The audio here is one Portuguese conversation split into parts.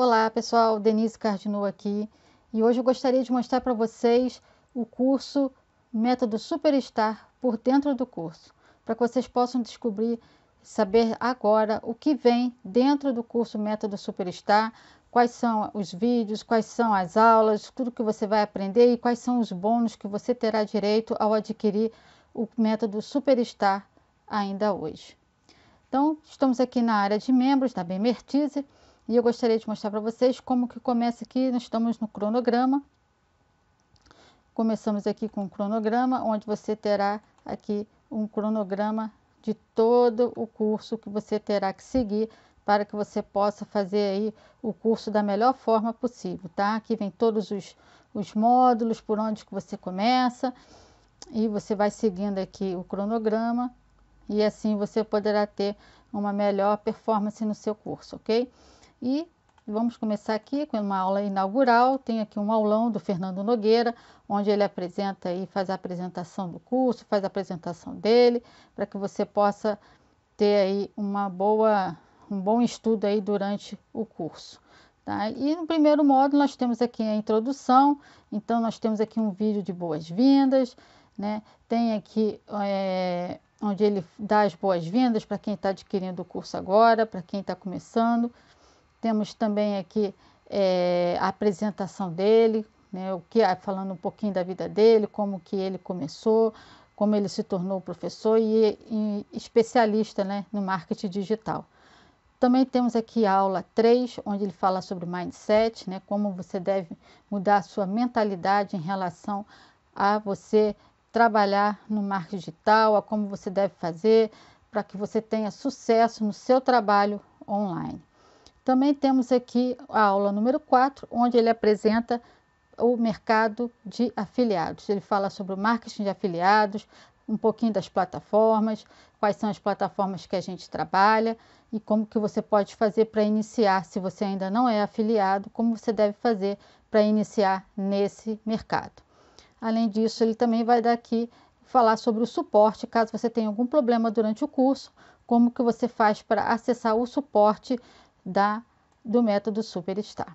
Olá pessoal, Denise Cardinou aqui e hoje eu gostaria de mostrar para vocês o curso Método Superstar por dentro do curso, para que vocês possam descobrir, saber agora o que vem dentro do curso Método Superstar, quais são os vídeos, quais são as aulas, tudo que você vai aprender e quais são os bônus que você terá direito ao adquirir o Método Superstar ainda hoje. Então, estamos aqui na área de membros da Bemertise. E eu gostaria de mostrar para vocês como que começa aqui, nós estamos no cronograma. Começamos aqui com o cronograma, onde você terá aqui um cronograma de todo o curso que você terá que seguir para que você possa fazer aí o curso da melhor forma possível, tá? Aqui vem todos os, os módulos, por onde que você começa, e você vai seguindo aqui o cronograma, e assim você poderá ter uma melhor performance no seu curso, ok? E vamos começar aqui com uma aula inaugural. Tem aqui um aulão do Fernando Nogueira, onde ele apresenta e faz a apresentação do curso, faz a apresentação dele, para que você possa ter aí uma boa, um bom estudo aí durante o curso. Tá? E no primeiro módulo nós temos aqui a introdução, então nós temos aqui um vídeo de boas-vindas, né? tem aqui é, onde ele dá as boas-vindas para quem está adquirindo o curso agora, para quem está começando. Temos também aqui é, a apresentação dele, né, o que falando um pouquinho da vida dele, como que ele começou, como ele se tornou professor e, e especialista né, no marketing digital. Também temos aqui a aula 3, onde ele fala sobre mindset, né, como você deve mudar a sua mentalidade em relação a você trabalhar no marketing digital, a como você deve fazer para que você tenha sucesso no seu trabalho online. Também temos aqui a aula número 4, onde ele apresenta o mercado de afiliados. Ele fala sobre o marketing de afiliados, um pouquinho das plataformas, quais são as plataformas que a gente trabalha e como que você pode fazer para iniciar, se você ainda não é afiliado, como você deve fazer para iniciar nesse mercado. Além disso, ele também vai dar aqui falar sobre o suporte, caso você tenha algum problema durante o curso, como que você faz para acessar o suporte da, do método Superstar.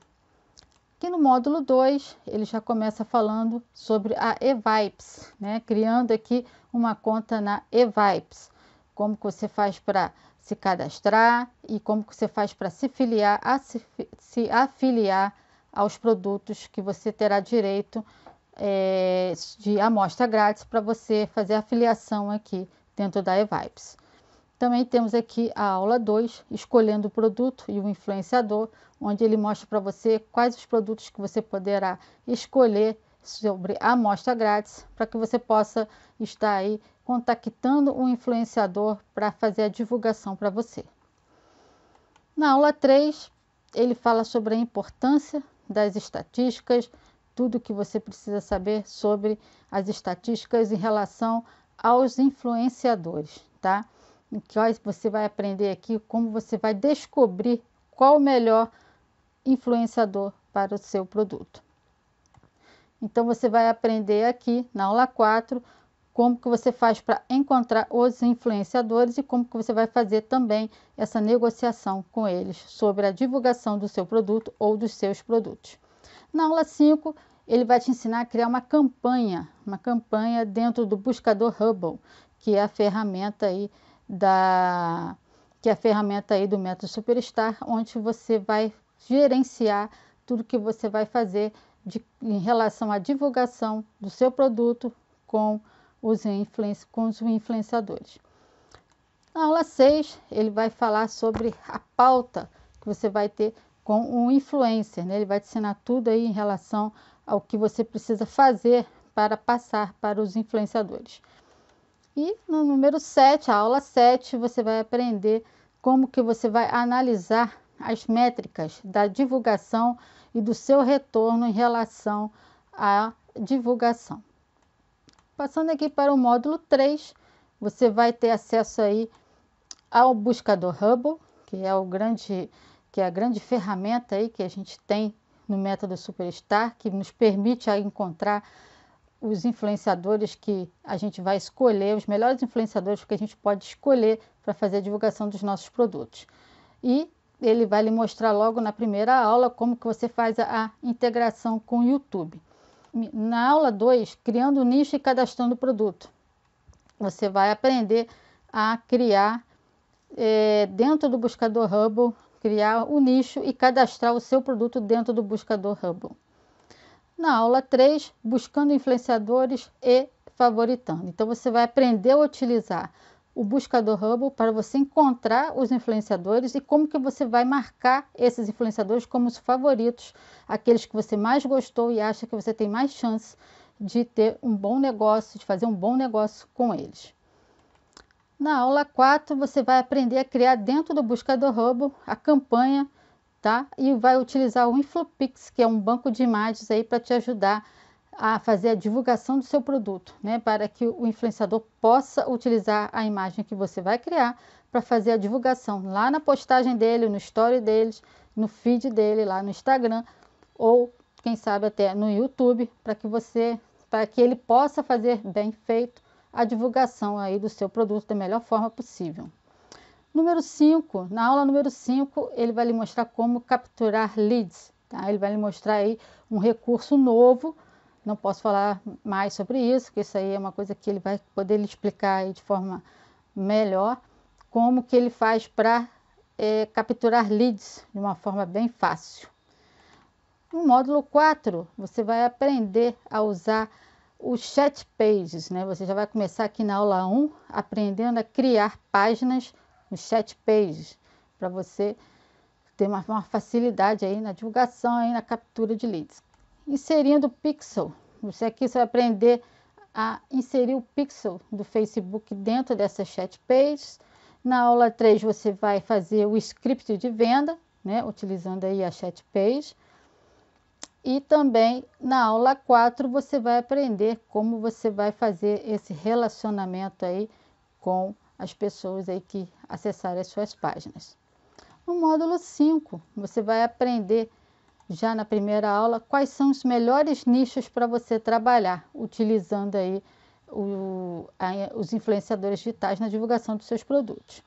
Aqui no módulo 2, ele já começa falando sobre a eVibes, né? criando aqui uma conta na eVibes, como que você faz para se cadastrar e como que você faz para se filiar, a se, se, afiliar aos produtos que você terá direito é, de amostra grátis para você fazer a afiliação aqui dentro da eVibes. Também temos aqui a aula 2, escolhendo o produto e o influenciador, onde ele mostra para você quais os produtos que você poderá escolher sobre a amostra grátis, para que você possa estar aí contactando o influenciador para fazer a divulgação para você. Na aula 3, ele fala sobre a importância das estatísticas, tudo que você precisa saber sobre as estatísticas em relação aos influenciadores, tá? que você vai aprender aqui como você vai descobrir qual o melhor influenciador para o seu produto. Então você vai aprender aqui na aula 4 como que você faz para encontrar os influenciadores e como que você vai fazer também essa negociação com eles sobre a divulgação do seu produto ou dos seus produtos. Na aula 5, ele vai te ensinar a criar uma campanha, uma campanha dentro do buscador Hubble, que é a ferramenta aí da que é a ferramenta aí do método Superstar, onde você vai gerenciar tudo que você vai fazer de, em relação à divulgação do seu produto com os, influenci, com os influenciadores. Na aula 6, ele vai falar sobre a pauta que você vai ter com o um influencer, né? Ele vai te ensinar tudo aí em relação ao que você precisa fazer para passar para os influenciadores. E no número 7, a aula 7, você vai aprender como que você vai analisar as métricas da divulgação e do seu retorno em relação à divulgação. Passando aqui para o módulo 3, você vai ter acesso aí ao buscador Hubble, que é o grande que é a grande ferramenta aí que a gente tem no método Superstar, que nos permite encontrar os influenciadores que a gente vai escolher, os melhores influenciadores que a gente pode escolher para fazer a divulgação dos nossos produtos. E ele vai lhe mostrar logo na primeira aula como que você faz a, integração com o YouTube. Na aula 2, criando o nicho e cadastrando o produto. Você vai aprender a criar é, dentro do buscador Hubble, criar o nicho e cadastrar o seu produto dentro do buscador Hubble. Na aula 3, buscando influenciadores e favoritando. Então você vai aprender a utilizar o buscador Hubble para você encontrar os influenciadores e como que você vai marcar esses influenciadores como os favoritos, aqueles que você mais gostou e acha que você tem mais chance de ter um bom negócio, de fazer um bom negócio com eles. Na aula 4, você vai aprender a criar dentro do buscador Hubble a campanha tá? E vai utilizar o Inflopix, que é um banco de imagens aí para te ajudar a fazer a divulgação do seu produto, né? Para que o influenciador possa utilizar a imagem que você vai criar para fazer a divulgação lá na postagem dele, no story deles, no feed dele lá no Instagram ou quem sabe até no YouTube, para que você, para que ele possa fazer bem feito a divulgação aí do seu produto da melhor forma possível. Número 5, na aula número 5, ele vai lhe mostrar como capturar leads. Tá? Ele vai lhe mostrar aí um recurso novo. Não posso falar mais sobre isso, porque isso aí é uma coisa que ele vai poder lhe explicar de forma melhor como que ele faz para é, capturar leads de uma forma bem fácil. No módulo 4, você vai aprender a usar o chat pages, né? Você já vai começar aqui na aula 1, aprendendo a criar páginas nos chat pages, para você ter uma, uma, facilidade aí na divulgação e na captura de leads. Inserindo o pixel, você aqui você vai aprender a inserir o pixel do Facebook dentro dessa chat page. Na aula 3 você vai fazer o script de venda, né, utilizando aí a chat page. E também na aula 4 você vai aprender como você vai fazer esse relacionamento aí com as pessoas aí que acessarem as suas páginas. No módulo 5, você vai aprender já na primeira aula quais são os melhores nichos para você trabalhar, utilizando aí o, a, os influenciadores digitais na divulgação dos seus produtos.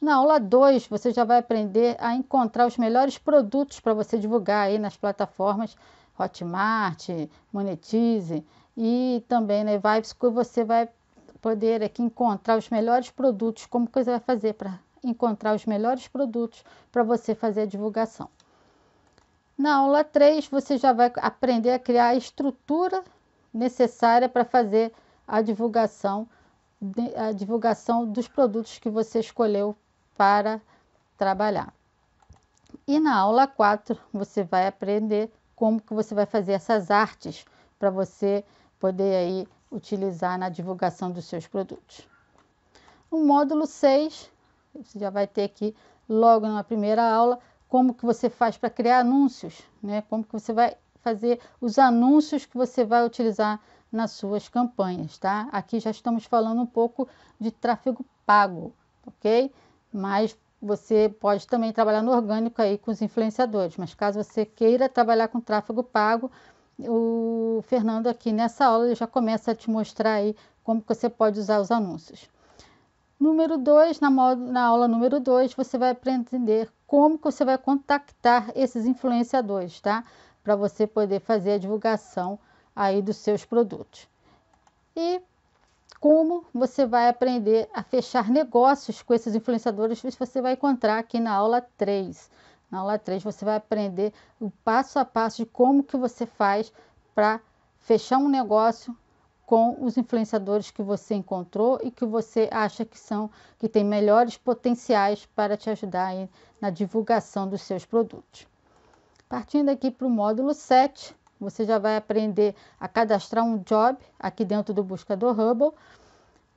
Na aula 2, você já vai aprender a encontrar os melhores produtos para você divulgar aí nas plataformas Hotmart, Monetize e também na né, Vibes, que você vai poder aqui é encontrar os melhores produtos, como que você vai fazer para encontrar os melhores produtos para você fazer a divulgação. Na aula 3, você já vai aprender a criar a estrutura necessária para fazer a divulgação, a divulgação dos produtos que você escolheu para trabalhar. E na aula 4, você vai aprender como que você vai fazer essas artes para você poder aí utilizar na divulgação dos seus produtos. O módulo 6, você já vai ter aqui logo na primeira aula como que você faz para criar anúncios, né? Como que você vai fazer os anúncios que você vai utilizar nas suas campanhas, tá? Aqui já estamos falando um pouco de tráfego pago, ok? Mas você pode também trabalhar no orgânico aí com os influenciadores, mas caso você queira trabalhar com tráfego pago, o Fernando aqui nessa aula já começa a te mostrar aí como você pode usar os anúncios. Número 2, na, na, aula número 2, você vai aprender como você vai contactar esses influenciadores, tá? Para você poder fazer a divulgação aí dos seus produtos. E como você vai aprender a fechar negócios com esses influenciadores, você vai encontrar aqui na aula 3. Na aula 3 você vai aprender o passo a passo de como que você faz para fechar um negócio com os influenciadores que você encontrou e que você acha que são que tem melhores potenciais para te ajudar na divulgação dos seus produtos. Partindo aqui para o módulo 7, você já vai aprender a cadastrar um job aqui dentro do buscador Hubble.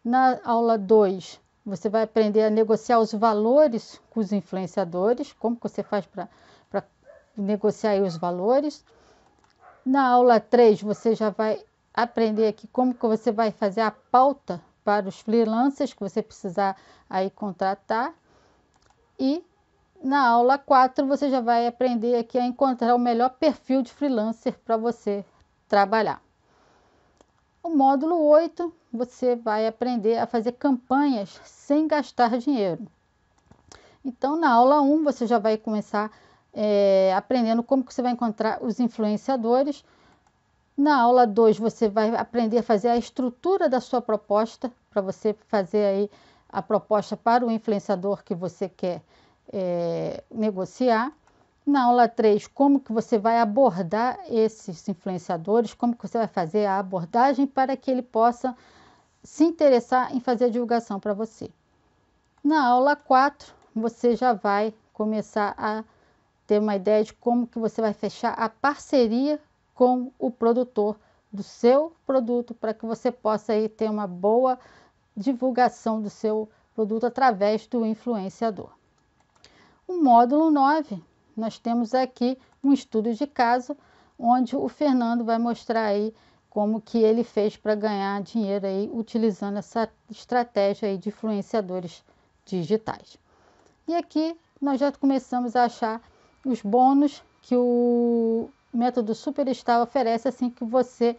Na aula 2, você vai aprender a negociar os valores com os influenciadores, como você faz para negociar os valores. Na aula 3, você já vai aprender aqui como que você vai fazer a pauta para os freelancers que você precisar aí contratar. E na aula 4 você já vai aprender aqui a encontrar o melhor perfil de freelancer para você trabalhar. O módulo 8, você vai aprender a fazer campanhas sem gastar dinheiro. Então, na aula 1, você já vai começar é, aprendendo como que você vai encontrar os influenciadores. Na aula 2, você vai aprender a fazer a estrutura da sua proposta, para você fazer aí a proposta para o influenciador que você quer é, negociar. Na aula 3, como que você vai abordar esses influenciadores, como que você vai fazer a abordagem para que ele possa se interessar em fazer a divulgação para você. Na aula 4, você já vai começar a ter uma ideia de como que você vai fechar a parceria com o produtor do seu produto para que você possa aí ter uma boa divulgação do seu produto através do influenciador. O módulo 9 nós temos aqui um estudo de caso onde o Fernando vai mostrar aí como que ele fez para ganhar dinheiro aí utilizando essa estratégia aí de influenciadores digitais. E aqui nós já começamos a achar os bônus que o método Superstar oferece assim que você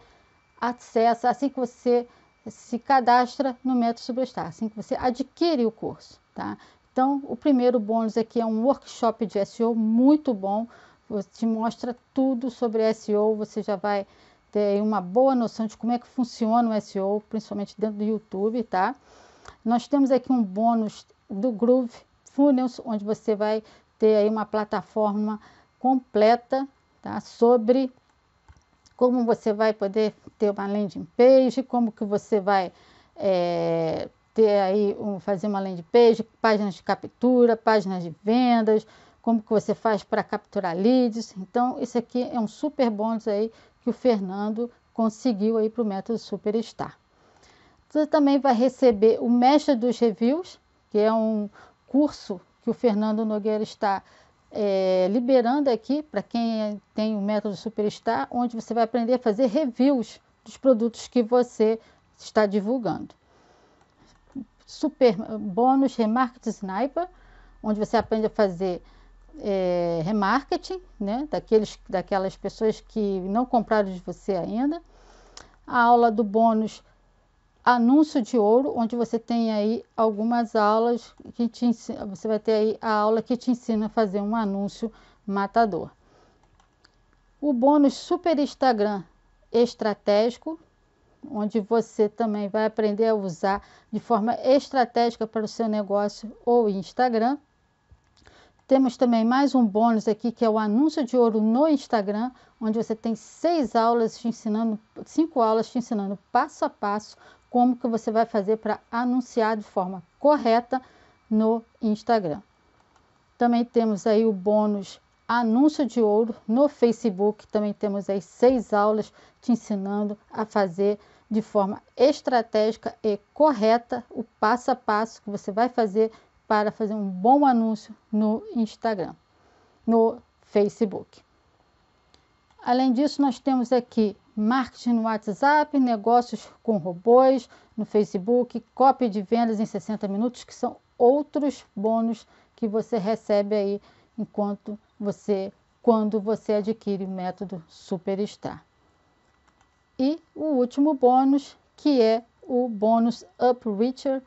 acessa, assim que você se cadastra no método Superstar, assim que você adquire o curso, tá? Então, o primeiro bônus aqui é, é um workshop de SEO muito bom. te mostra tudo sobre SEO, você já vai ter uma boa noção de como é que funciona o SEO, principalmente dentro do YouTube, tá? Nós temos aqui um bônus do Groove Funnels, onde você vai ter aí uma plataforma completa, tá? Sobre como você vai poder ter uma landing page, como que você vai é, ter aí um, fazer uma landing page, páginas de captura, páginas de vendas, como que você faz para capturar leads. Então, isso aqui é um super bônus aí que o Fernando conseguiu aí para o método Superstar. Você também vai receber o Mestre dos Reviews, que é um curso que o Fernando Nogueira está é, liberando aqui para quem tem o método Superstar, onde você vai aprender a fazer reviews dos produtos que você está divulgando super eh, bônus remarketing Sniper, onde você aprende a fazer é, remarketing, né, daqueles, daquelas pessoas que não compraram de você ainda. A aula do bônus Anúncio de Ouro, onde você tem aí algumas aulas que te ensina, você vai ter aí a aula que te ensina a fazer um anúncio matador. O bônus Super Instagram Estratégico, onde você também vai aprender a usar de forma estratégica para o seu negócio ou Instagram. Temos também mais um bônus aqui que é o anúncio de ouro no Instagram, onde você tem seis aulas te ensinando, cinco aulas te ensinando passo a passo como que você vai fazer para anunciar de forma correta no Instagram. Também temos aí o bônus anúncio de ouro no Facebook. Também temos aí seis aulas te ensinando a fazer de forma estratégica e correta o passo a passo que você vai fazer para fazer um bom anúncio no Instagram, no Facebook. Além disso, nós temos aqui marketing no WhatsApp, negócios com robôs no Facebook, cópia de vendas em 60 minutos, que são outros bônus que você recebe aí enquanto você quando você adquire o método Superstar. E o último bônus, que é o bônus Up Richer,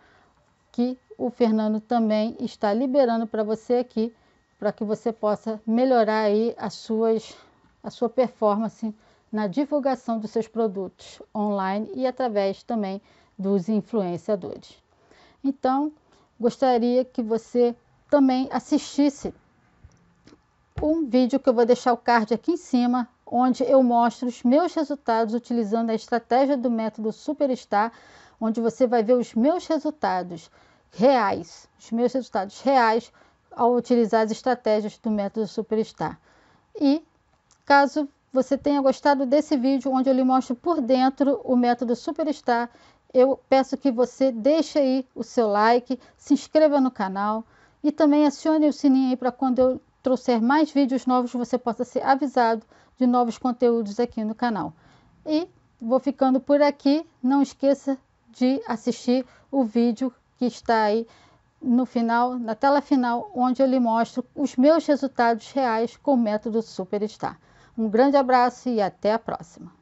que o Fernando também está liberando para você aqui, para que você possa melhorar aí as suas, a sua performance na divulgação dos seus produtos online e através também dos influenciadores. Então, gostaria que você também assistisse um vídeo que eu vou deixar o card aqui em cima, onde eu mostro os meus resultados utilizando a estratégia do método Superstar, onde você vai ver os meus resultados reais, os meus resultados reais ao utilizar as estratégias do método Superstar. E caso você tenha gostado desse vídeo, onde eu lhe mostro por dentro o método Superstar, eu peço que você deixe aí o seu like, se inscreva no canal e também acione o sininho aí para quando eu trouxer mais vídeos novos, você possa ser avisado de novos conteúdos aqui no canal. E vou ficando por aqui. Não esqueça de assistir o vídeo que está aí no final, na tela final, onde eu lhe mostro os meus resultados reais com o método Superstar. Um grande abraço e até a próxima!